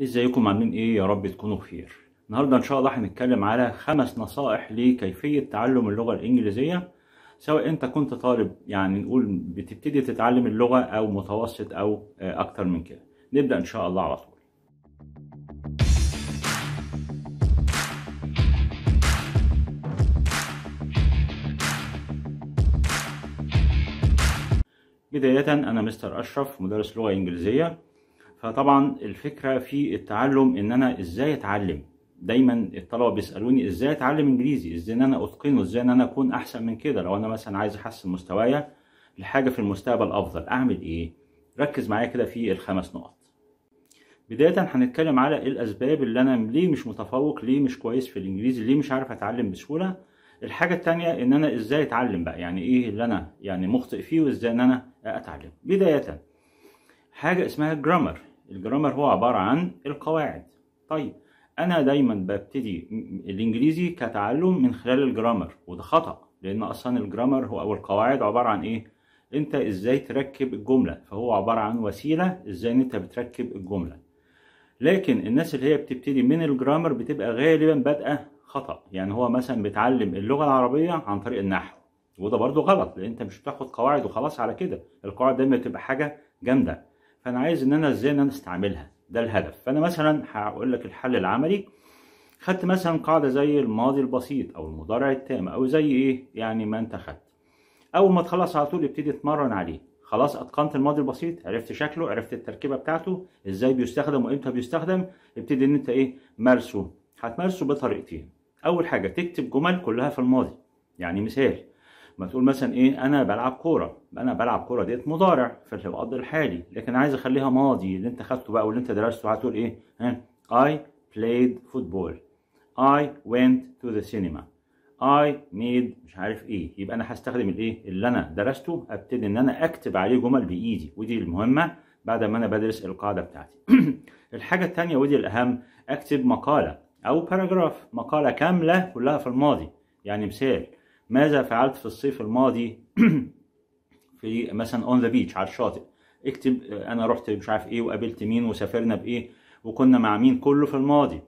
ازيكم عاملين ايه يا رب تكونوا بخير النهارده ان شاء الله هنتكلم على خمس نصائح لكيفيه تعلم اللغه الانجليزيه سواء انت كنت طالب يعني نقول بتبتدي تتعلم اللغه او متوسط او آه، اكتر من كده نبدا ان شاء الله على طول بداية أنا مستر أشرف مدرس لغة إنجليزية فطبعا الفكرة في التعلم ان انا ازاي اتعلم دايما الطلبة بيسألوني ازاي اتعلم انجليزي ازاي ان انا اتقنه ازاي ان انا اكون احسن من كده لو انا مثلا عايز احسن مستوايا لحاجة في المستقبل افضل اعمل ايه ركز معايا كده في الخمس نقط بداية هنتكلم على الأسباب اللي أنا ليه مش متفوق ليه مش كويس في الإنجليزي ليه مش عارف أتعلم بسهولة الحاجة التانية إن أنا إزاي أتعلم بقى يعني إيه اللي أنا يعني مخطئ فيه وإزاي إن أنا أتعلم بداية حاجة اسمها جرامر الجرامر هو عبارة عن القواعد طيب أنا دايما ببتدي الإنجليزي كتعلم من خلال الجرامر وده خطأ لأن أصلا الجرامر هو أو القواعد عبارة عن إيه؟ أنت إزاي تركب الجملة فهو عبارة عن وسيلة إزاي أنت بتركب الجملة لكن الناس اللي هي بتبتدي من الجرامر بتبقى غالبا بادئة خطأ يعني هو مثلا بيتعلم اللغة العربية عن طريق النحو وده برضو غلط لأن أنت مش بتاخد قواعد وخلاص على كده القواعد دايما بتبقى حاجة جامدة فانا عايز ان انا ازاي ان انا استعملها ده الهدف فانا مثلا هقول لك الحل العملي خدت مثلا قاعده زي الماضي البسيط او المضارع التام او زي ايه يعني ما انت خدت اول ما تخلص على طول ابتدي اتمرن عليه خلاص اتقنت الماضي البسيط عرفت شكله عرفت التركيبه بتاعته ازاي بيستخدم وامتى بيستخدم ابتدي ان انت ايه مارسه هتمارسه بطريقتين اول حاجه تكتب جمل كلها في الماضي يعني مثال ما تقول مثلا ايه انا بلعب كوره انا بلعب كوره ديت مضارع في الوقت الحالي لكن عايز اخليها ماضي اللي انت خدته بقى واللي انت درسته هتقول ايه ها اي بلايد فوتبول اي ونت تو ذا سينما اي ميد مش عارف ايه يبقى انا هستخدم الايه اللي انا درسته ابتدي ان انا اكتب عليه جمل بايدي ودي المهمه بعد ما انا بدرس القاعده بتاعتي الحاجه الثانيه ودي الاهم اكتب مقاله او باراجراف مقاله كامله كلها في الماضي يعني مثال ماذا فعلت في الصيف الماضي في مثلا اون ذا بيتش على الشاطئ اكتب انا رحت مش عارف ايه وقابلت مين وسافرنا بايه وكنا مع مين كله في الماضي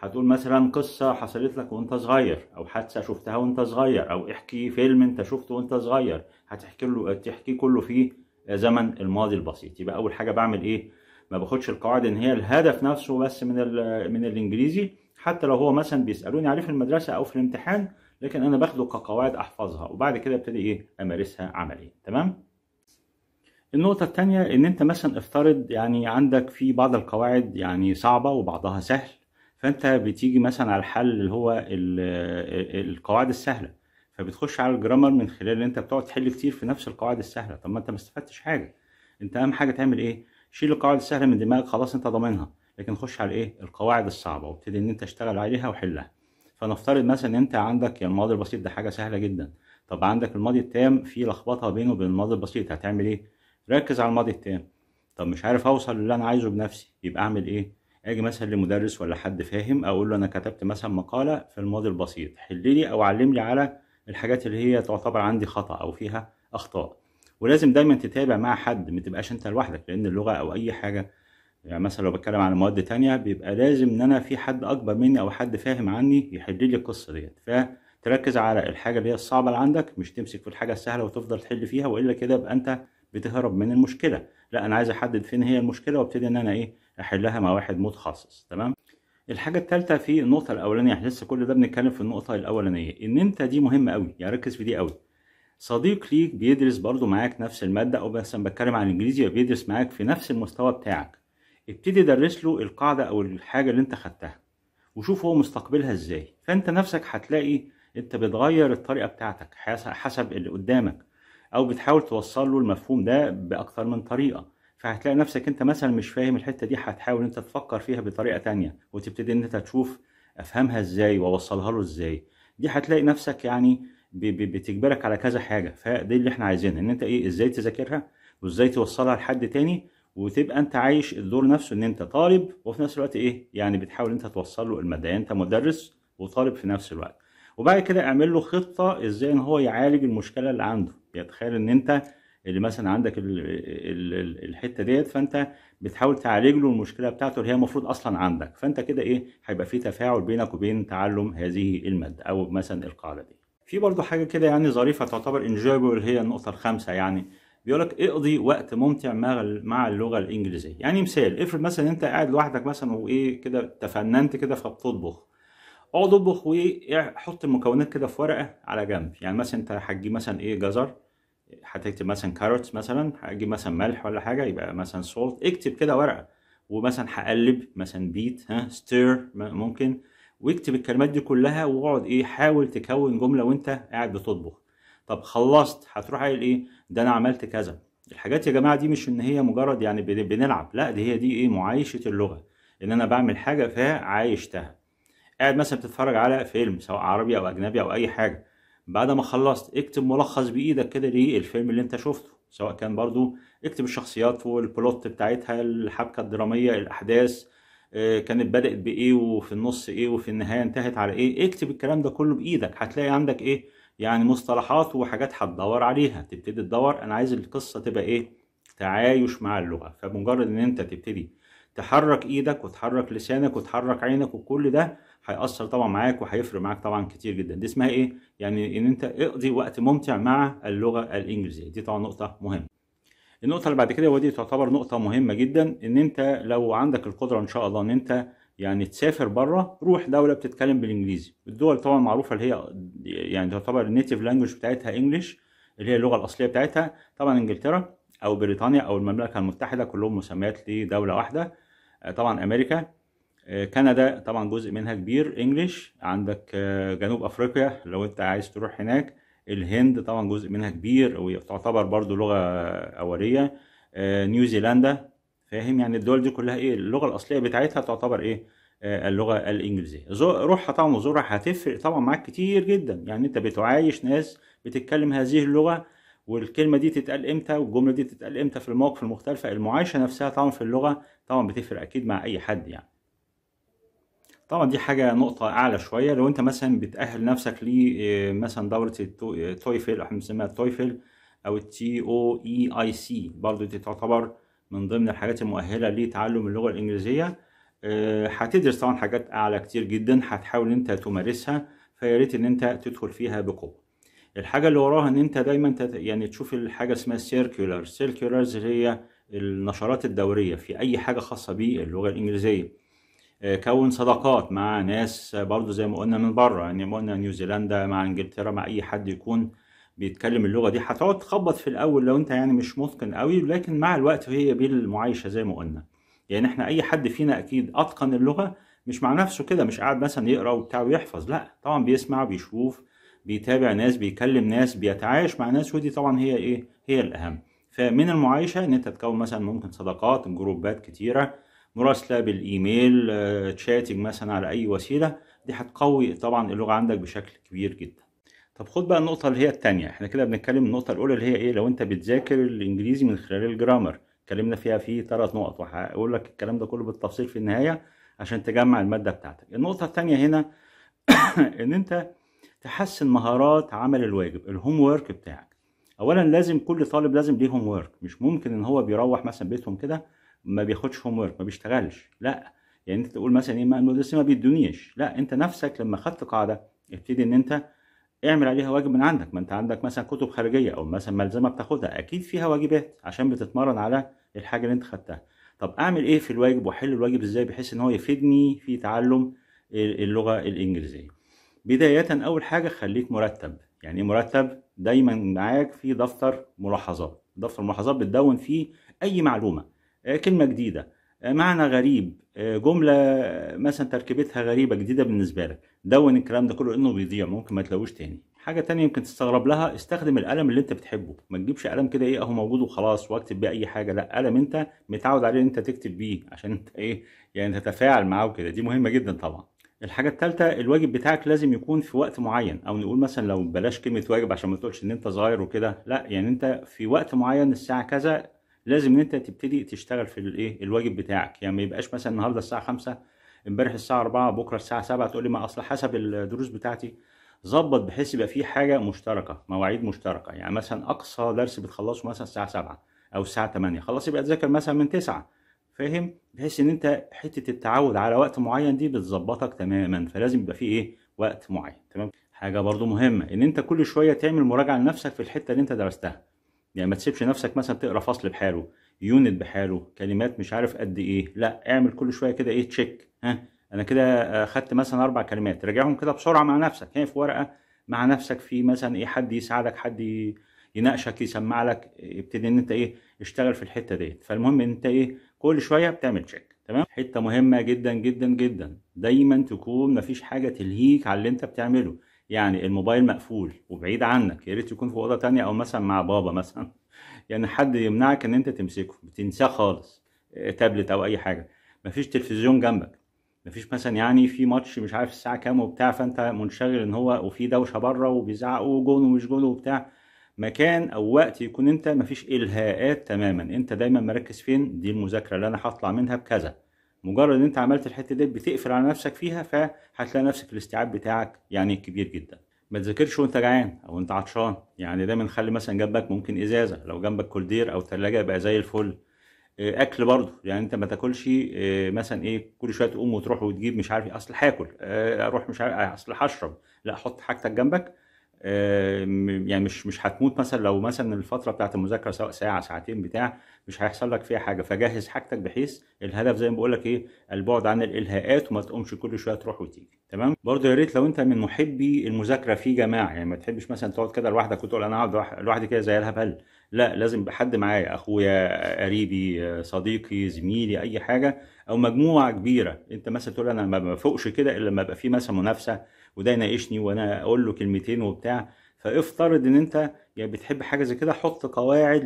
هتقول مثلا قصه حصلت لك وانت صغير او حادثه شفتها وانت صغير او احكي فيلم انت شفته وانت صغير هتحكي له تحكي كله في زمن الماضي البسيط يبقى اول حاجه بعمل ايه ما باخدش القواعد ان هي الهدف نفسه بس من من الانجليزي حتى لو هو مثلا بيسالوني عليه في المدرسه او في الامتحان لكن انا باخده كقواعد احفظها وبعد كده ابتدي ايه امارسها عمليا تمام النقطة الثانيه إن أنت مثلا افترض يعني عندك في بعض القواعد يعني صعبة وبعضها سهل فأنت بتيجي مثلا على الحل اللي هو آه، القواعد السهلة فبتخش على الجرامر من خلال ان أنت بتقعد تحل كتير في نفس القواعد السهلة طب ما أنت ما استفدتش حاجة أنت أهم حاجة تعمل إيه؟ شيل القواعد السهلة من دماغك خلاص أنت ضامنها لكن خش على إيه؟ القواعد الصعبة وابتدي إن أنت اشتغل عليها وحلها فنفترض مثلا انت عندك يعني الماضي البسيط ده حاجه سهله جدا طب عندك الماضي التام في لخبطه بينه وبين الماضي البسيط هتعمل ايه ركز على الماضي التام طب مش عارف اوصل للي انا عايزه بنفسي يبقى اعمل ايه اجي مثلا لمدرس ولا حد فاهم اقول له انا كتبت مثلا مقاله في الماضي البسيط حل لي او علم لي على الحاجات اللي هي تعتبر عندي خطا او فيها اخطاء ولازم دايما تتابع مع حد ما تبقاش انت لوحدك لان اللغه او اي حاجه يعني مثلا لو بتكلم عن مواد تانية بيبقى لازم ان انا في حد اكبر مني او حد فاهم عني يحل لي القصه ديت فتركز على الحاجه اللي هي الصعبه اللي عندك مش تمسك في الحاجه السهله وتفضل تحل فيها والا كده يبقى انت بتهرب من المشكله لا انا عايز احدد فين هي المشكله وابتدي ان انا ايه احلها مع واحد متخصص تمام الحاجه الثالثه في النقطه الاولانيه احنا لسه كل ده بنتكلم في النقطه الاولانيه ان انت دي مهمه قوي يعني ركز في دي قوي صديق ليك بيدرس برضه معاك نفس الماده او مثلا بتكلم عن الانجليزي بيدرس معاك في نفس المستوى بتاعك ابتدي درس له القاعده او الحاجه اللي انت خدتها وشوف هو مستقبلها ازاي فانت نفسك هتلاقي انت بتغير الطريقه بتاعتك حسب اللي قدامك او بتحاول توصل له المفهوم ده بأكثر من طريقه فهتلاقي نفسك انت مثلا مش فاهم الحته دي هتحاول انت تفكر فيها بطريقه تانية وتبتدي ان انت تشوف افهمها ازاي واوصلها له ازاي دي هتلاقي نفسك يعني بتجبرك على كذا حاجه فدي اللي احنا عايزينها ان انت ايه ازاي تذاكرها وازاي توصلها لحد تاني وتبقى انت عايش الدور نفسه ان انت طالب وفي نفس الوقت ايه يعني بتحاول انت توصل له الماده يعني انت مدرس وطالب في نفس الوقت وبعد كده اعمل له خطه ازاي ان هو يعالج المشكله اللي عنده يعني تخيل ان انت اللي مثلا عندك الحته ديت فانت بتحاول تعالج له المشكله بتاعته اللي هي المفروض اصلا عندك فانت كده ايه هيبقى في تفاعل بينك وبين تعلم هذه الماده او مثلا القاعده دي في برضه حاجه كده يعني ظريفه تعتبر انجويبل هي النقطه الخامسه يعني بيقول لك اقضي وقت ممتع مع اللغه الانجليزيه يعني مثال افرض مثلا انت قاعد لوحدك مثلا وايه كده تفننت كده فبتطبخ اقعد اطبخ وحط المكونات كده في ورقه على جنب يعني مثلا انت هتجيب مثلا ايه جزر هتكتب مثلا كاروت مثلا هتجيب مثلا ملح ولا حاجه يبقى مثلا سولت اكتب كده ورقه ومثلا هقلب مثلا بيت ها ستير ممكن واكتب الكلمات دي كلها واقعد ايه حاول تكون جمله وانت قاعد بتطبخ طب خلصت هتروح قايل ايه ده انا عملت كذا الحاجات يا جماعه دي مش ان هي مجرد يعني بنلعب لا دي هي دي ايه معايشه اللغه ان انا بعمل حاجه فعايشتها قاعد مثلا بتتفرج على فيلم سواء عربي او اجنبي او اي حاجه بعد ما خلصت اكتب ملخص بايدك كده للفيلم اللي انت شفته سواء كان برضو اكتب الشخصيات والبلوت بتاعتها الحبكه الدراميه الاحداث آه، كانت بدات بايه وفي النص ايه وفي النهايه انتهت على ايه اكتب الكلام ده كله بايدك هتلاقي عندك ايه يعني مصطلحات وحاجات هتدور عليها تبتدي تدور انا عايز القصه تبقى ايه تعايش مع اللغه فمجرد ان انت تبتدي تحرك ايدك وتحرك لسانك وتحرك عينك وكل ده هيأثر طبعا معاك وهيفرق معاك طبعا كتير جدا دي اسمها ايه يعني ان انت اقضي وقت ممتع مع اللغه الانجليزيه دي طبعا نقطه مهمه النقطه اللي بعد كده ودي تعتبر نقطه مهمه جدا ان انت لو عندك القدره ان شاء الله ان انت يعني تسافر بره روح دوله بتتكلم بالانجليزي الدول طبعا معروفه اللي هي يعني تعتبر النيتيف لانجوج بتاعتها انجلش اللي هي اللغه الاصليه بتاعتها طبعا انجلترا او بريطانيا او المملكه المتحده كلهم مسميات لدوله واحده آه، طبعا امريكا آه، كندا طبعا جزء منها كبير انجلش عندك آه، جنوب افريقيا لو انت عايز تروح هناك الهند طبعا جزء منها كبير وتعتبر برضو لغه اوليه نيوزيلندا فاهم يعني الدول دي كلها ايه اللغه الاصليه بتاعتها تعتبر ايه آه اللغه الانجليزيه روحها طبعا وزورها هتفرق طبعا معاك كتير جدا يعني انت بتعايش ناس بتتكلم هذه اللغه والكلمه دي تتقال امتى والجمله دي تتقال امتى في المواقف المختلفه المعايشه نفسها طبعا في اللغه طبعا بتفرق اكيد مع اي حد يعني طبعا دي حاجه نقطه اعلى شويه لو انت مثلا بتاهل نفسك ل آه، مثلا دوره التويفل آه، احنا بنسميها التويفل او التي او اي اي سي برضه دي تعتبر من ضمن الحاجات المؤهله لتعلم اللغه الانجليزيه آه، هتدرس طبعا حاجات اعلى كتير جدا هتحاول انت تمارسها فيا ريت ان انت تدخل فيها بقوه الحاجه اللي وراها ان انت دايما تت... يعني تشوف الحاجه اسمها سيركولار سيركيولارز هي النشرات الدوريه في اي حاجه خاصه باللغه الانجليزيه آه، كون صداقات مع ناس برضو زي ما قلنا من بره يعني ما قلنا نيوزيلندا مع انجلترا مع اي حد يكون بيتكلم اللغه دي هتقعد تخبط في الاول لو انت يعني مش متقن قوي لكن مع الوقت هي بالمعايشه زي ما قلنا يعني احنا اي حد فينا اكيد اتقن اللغه مش مع نفسه كده مش قاعد مثلا يقرا وبتاع ويحفظ لا طبعا بيسمع بيشوف بيتابع ناس بيكلم ناس بيتعايش مع ناس ودي طبعا هي ايه هي الاهم فمن المعايشه ان انت تكون مثلا ممكن صداقات جروبات كتيره مراسله بالايميل تشاتنج آه، مثلا على اي وسيله دي هتقوي طبعا اللغه عندك بشكل كبير جدا طب خد بقى النقطة اللي هي التانية احنا كده بنتكلم النقطة الأولى اللي هي إيه لو أنت بتذاكر الإنجليزي من خلال الجرامر اتكلمنا فيها في ثلاث نقط وهقول لك الكلام ده كله بالتفصيل في النهاية عشان تجمع المادة بتاعتك النقطة التانية هنا إن أنت تحسن مهارات عمل الواجب الهوم ورك بتاعك أولا لازم كل طالب لازم ليه هوم ورك مش ممكن إن هو بيروح مثلا بيتهم كده ما بياخدش هوم ورك ما بيشتغلش لا يعني انت تقول مثلا ايه ما ما بيدونيش لا انت نفسك لما خدت قاعده ابتدي ان انت اعمل عليها واجب من عندك ما انت عندك مثلا كتب خارجيه او مثلا ملزمه بتاخدها اكيد فيها واجبات عشان بتتمرن على الحاجه اللي انت خدتها طب اعمل ايه في الواجب واحل الواجب ازاي بحيث ان هو يفيدني في تعلم اللغه الانجليزيه بدايه اول حاجه خليك مرتب يعني إيه مرتب دايما معاك في دفتر ملاحظات دفتر ملاحظات بتدون فيه اي معلومه آه، كلمه جديده معنى غريب آه، جمله مثلا تركيبتها غريبه جديده بالنسبه لك دون الكلام ده كله انه بيضيع ممكن ما تلاقوش تاني حاجه تانية يمكن تستغرب لها استخدم القلم اللي انت بتحبه ما تجيبش قلم كده ايه اهو موجود وخلاص واكتب بيه اي حاجه لا قلم انت متعود عليه ان انت تكتب بيه عشان انت ايه يعني تتفاعل معاه وكده دي مهمه جدا طبعا الحاجة الثالثة الواجب بتاعك لازم يكون في وقت معين أو نقول مثلا لو بلاش كلمة واجب عشان ما تقولش إن أنت صغير وكده، لأ يعني أنت في وقت معين الساعة كذا لازم ان انت تبتدي تشتغل في الايه الواجب بتاعك يعني ما يبقاش مثلا النهارده الساعه 5 امبارح الساعه 4 بكره الساعه 7 تقول لي ما اصل حسب الدروس بتاعتي ظبط بحيث يبقى في حاجه مشتركه مواعيد مشتركه يعني مثلا اقصى درس بتخلصه مثلا الساعه 7 او الساعه 8 خلاص يبقى تذاكر مثلا من 9 فاهم بحيث ان انت حته التعود على وقت معين دي بتظبطك تماما فلازم يبقى في ايه وقت معين تمام حاجه برضو مهمه ان انت كل شويه تعمل مراجعه لنفسك في الحته اللي انت درستها يعني ما تسيبش نفسك مثلا تقرا فصل بحاله يونت بحاله كلمات مش عارف قد ايه لا اعمل كل شويه كده ايه تشيك ها انا كده آه، خدت مثلا اربع كلمات راجعهم كده بسرعه مع نفسك هي في ورقه مع نفسك في مثلا ايه حد يساعدك حد يناقشك يسمع لك ابتدي ان انت ايه اشتغل في الحته ديت فالمهم ان انت ايه كل شويه بتعمل تشيك تمام حته مهمه جدا جدا جدا دايما تكون مفيش حاجه تلهيك على اللي انت بتعمله يعني الموبايل مقفول وبعيد عنك يا ريت يكون في اوضه تانية او مثلا مع بابا مثلا يعني حد يمنعك ان انت تمسكه بتنساه خالص آه، تابلت او اي حاجه مفيش تلفزيون جنبك مفيش مثلا يعني في ماتش مش عارف الساعه كام وبتاع فانت منشغل ان هو وفي دوشه بره وبيزعقوا جون ومش جون وبتاع مكان او وقت يكون انت مفيش الهاءات تماما انت دايما مركز فين دي المذاكره اللي انا هطلع منها بكذا مجرد ان انت عملت الحته ديت بتقفل على نفسك فيها فهتلاقي نفسك الاستيعاب بتاعك يعني كبير جدا ما تذاكرش وانت جعان او انت عطشان يعني دايما خلي مثلا جنبك ممكن ازازه لو جنبك كولدير او ثلاجه يبقى زي الفل آه، اكل برضه يعني انت ما تاكلش آه، مثلا ايه كل شويه تقوم وتروح وتجيب مش عارف إيه. اصل هاكل آه، اروح مش عارف اصل هشرب لا حط حاجتك جنبك آه، يعني مش مش هتموت مثلا لو مثلا الفتره بتاعت المذاكره سواء ساعه ساعتين بتاع مش هيحصل لك فيها حاجه فجهز حاجتك بحيث الهدف زي ما بقول لك ايه البعد عن الالهاءات وما تقومش كل شويه تروح وتيجي تمام برضه يا ريت لو انت من محبي المذاكره في جماعه يعني ما تحبش مثلا تقعد كده لوحدك وتقول انا اقعد لوحدي كده زي الهبل لا لازم حد معايا اخويا قريبي صديقي زميلي اي حاجه او مجموعه كبيره انت مثلا تقول انا ما بفوقش كده الا لما يبقى في مثلا منافسه وده يناقشني وانا اقول له كلمتين وبتاع فافترض ان انت يعني بتحب حاجه زي كده حط قواعد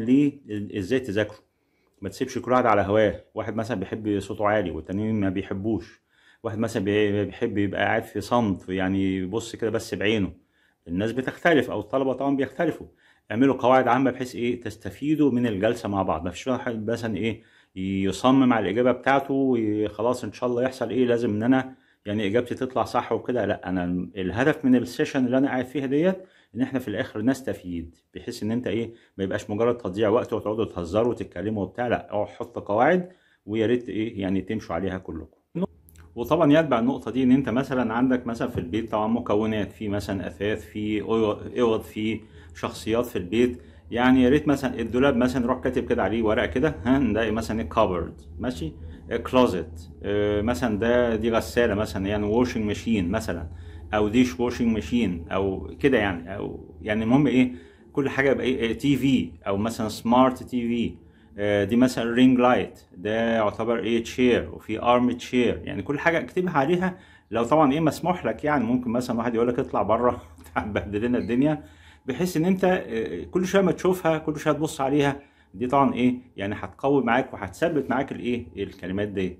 لازاي تذاكره ما تسيبش كل واحد على هواه واحد مثلا بيحب صوته عالي والتاني ما بيحبوش واحد مثلا بيحب يبقى قاعد في صمت يعني يبص كده بس بعينه الناس بتختلف او الطلبه طبعا بيختلفوا اعملوا قواعد عامه بحيث ايه تستفيدوا من الجلسه مع بعض ما فيش واحد مثلا ايه يصمم على الاجابه بتاعته وخلاص ان شاء الله يحصل ايه لازم ان انا يعني اجابتي تطلع صح وكده لا انا الهدف من السيشن اللي انا قاعد فيها ديت ان احنا في الاخر نستفيد بحيث ان انت ايه ما يبقاش مجرد تضييع وقت وتقعدوا تهزروا وتتكلموا وبتاع لا اقعد حط قواعد ويا ريت ايه يعني تمشوا عليها كلكم وطبعا يتبع النقطه دي ان انت مثلا عندك مثلا في البيت طبعا مكونات في مثلا اثاث في اوض في شخصيات في البيت يعني يا ريت مثلا الدولاب مثلا روح كاتب كده عليه ورقه كده ها مثلا الكابرد إيه، ماشي كلوزت uh, مثلا ده دي غساله مثلا يعني واشنج ماشين مثلا او ديش واشنج ماشين او كده يعني او يعني المهم ايه كل حاجه يبقى ايه تي إيه، في او مثلا سمارت تي في دي مثلا رينج لايت ده يعتبر ايه تشير وفي ارم تشير يعني كل حاجه اكتبها عليها لو طبعا ايه مسموح لك يعني ممكن مثلا واحد يقول لك اطلع بره تبهدل لنا الدنيا بحيث ان انت آه، كل شويه ما تشوفها كل شويه تبص عليها دي طبعا ايه يعني هتقوي معاك وهتثبت معاك الايه الكلمات دي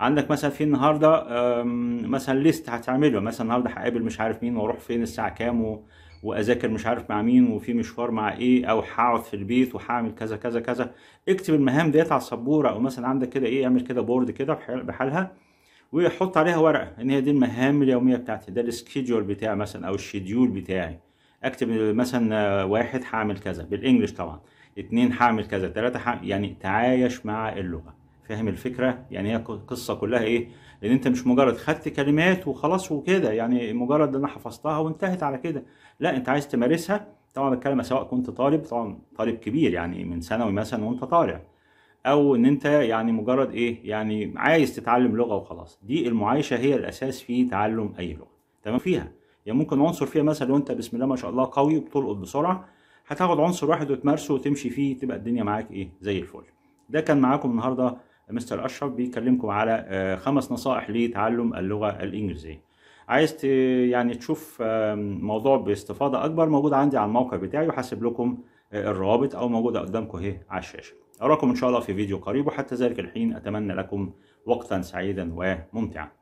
عندك مثلا في النهارده مثلا ليست هتعمله مثلا النهارده هقابل مش عارف مين واروح فين الساعه كام و... واذاكر مش عارف مع مين وفي مشوار مع ايه او هقعد في البيت وهعمل كذا كذا كذا اكتب المهام ديت على السبوره او مثلا عندك كده ايه اعمل كده بورد كده بحالها وحط عليها ورقه ان هي دي المهام اليوميه بتاعتي ده السكيدجول بتاعي مثلا او الشيديول بتاعي اكتب مثلا واحد هعمل كذا بالانجلش طبعا اتنين هعمل كذا تلاتة هعمل يعني تعايش مع اللغة فاهم الفكرة يعني هي قصة كلها ايه لان انت مش مجرد خدت كلمات وخلاص وكده يعني مجرد ان انا حفظتها وانتهت على كده لا انت عايز تمارسها طبعا بتكلم سواء كنت طالب طبعا طالب كبير يعني من ثانوي مثلا وانت طالع او ان انت يعني مجرد ايه يعني عايز تتعلم لغة وخلاص دي المعايشة هي الاساس في تعلم اي لغة تمام فيها يعني ممكن عنصر فيها مثلا لو انت بسم الله ما شاء الله قوي وبتلقط بسرعة هتاخد عنصر واحد وتمارسه وتمشي فيه تبقى الدنيا معاك ايه زي الفل ده كان معاكم النهارده مستر اشرف بيكلمكم على آه، خمس نصائح لتعلم اللغه الانجليزيه عايز يعني تشوف موضوع باستفاضه اكبر موجود عندي على الموقع بتاعي وحاسب لكم آه، الروابط او موجوده قدامكم اهي على الشاشه اراكم ان شاء الله في فيديو قريب وحتى ذلك الحين اتمنى لكم وقتا سعيدا وممتعا